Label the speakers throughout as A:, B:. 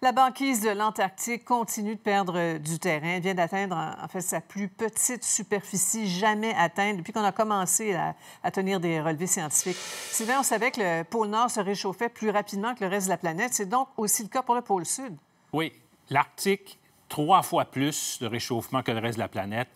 A: La banquise de l'Antarctique continue de perdre du terrain. Elle vient d'atteindre, en fait, sa plus petite superficie jamais atteinte depuis qu'on a commencé à, tenir des relevés scientifiques. Sylvain, on savait que le pôle Nord se réchauffait plus rapidement que le reste de la planète. C'est donc aussi le cas pour le pôle
B: Sud. Oui, l'Arctique, trois fois plus de réchauffement que le reste de la planète.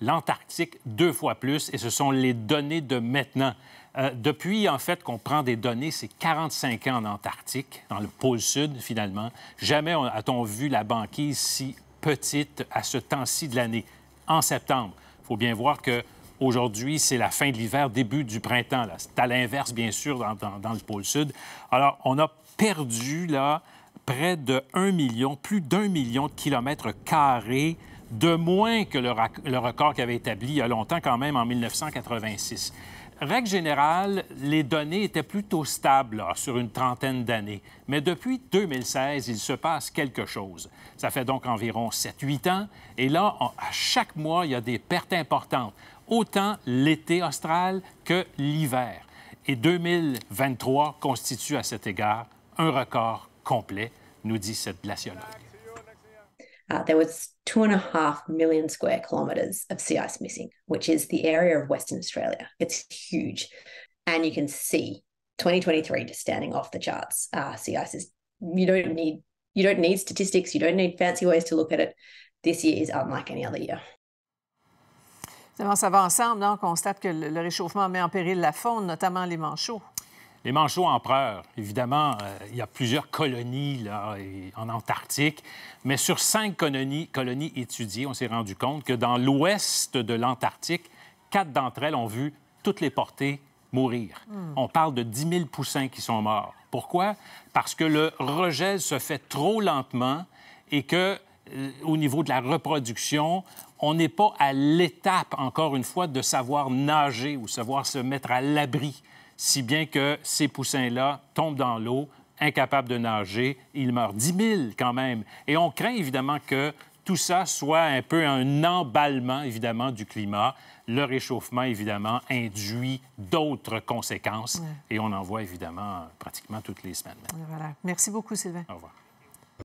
B: L'Antarctique, deux fois plus. Et ce sont les données de maintenant. Euh, depuis, en fait, qu'on prend des données, c'est 45 ans en Antarctique, dans le pôle sud, finalement. Jamais a-t-on vu la banquise si petite à ce temps-ci de l'année, en septembre. Il faut bien voir que Aujourd'hui, c'est la fin de l'hiver, début du printemps. C'est à l'inverse, bien sûr, dans, le pôle sud. Alors, on a perdu là près de 1 million, plus d'un million de kilomètres carrés de moins que le, le record avait établi il y a longtemps, quand même, en 1986. Règle générale, les données étaient plutôt stables sur une trentaine d'années. Mais depuis 2016, il se passe quelque chose. Ça fait donc environ 7-8 ans. Et là, à chaque mois, il y a des pertes importantes, autant l'été austral que l'hiver. Et 2023 constitue à cet égard un record complet, nous dit cette glaciologue.
C: uh, there was two and a half million square kilometres of sea ice missing, which is the area of Western Australia. It's huge. And you can see 2023 just standing off the charts. Uh, sea ice is, you don't need, you don't need statistics. You don't need fancy ways to look at it. This year is unlike any other year.
A: Finalement, ça va ensemble. Non? On constate que le réchauffement met en péril la faune, notamment les manchots.
B: Les manchots empereurs, évidemment, euh, il y a plusieurs colonies là, en Antarctique, mais sur cinq colonies, étudiées, on s'est rendu compte que dans l'ouest de l'Antarctique, quatre d'entre elles ont vu toutes les portées mourir. Hmm. On parle de 10 000 poussins qui sont morts. Pourquoi? Parce que le rejet se fait trop lentement et que euh, au niveau de la reproduction, on n'est pas à l'étape, encore une fois, de savoir nager ou savoir se mettre à l'abri si bien que ces poussins-là tombent dans l'eau, incapables de nager. Ils meurent. 10 000 quand même. Et on craint évidemment que tout ça soit un peu un emballement, évidemment, du climat. Le réchauffement, évidemment, induit d'autres conséquences. Et on en voit, évidemment, pratiquement toutes les semaines.
A: Voilà. Merci beaucoup, Sylvain. Au revoir.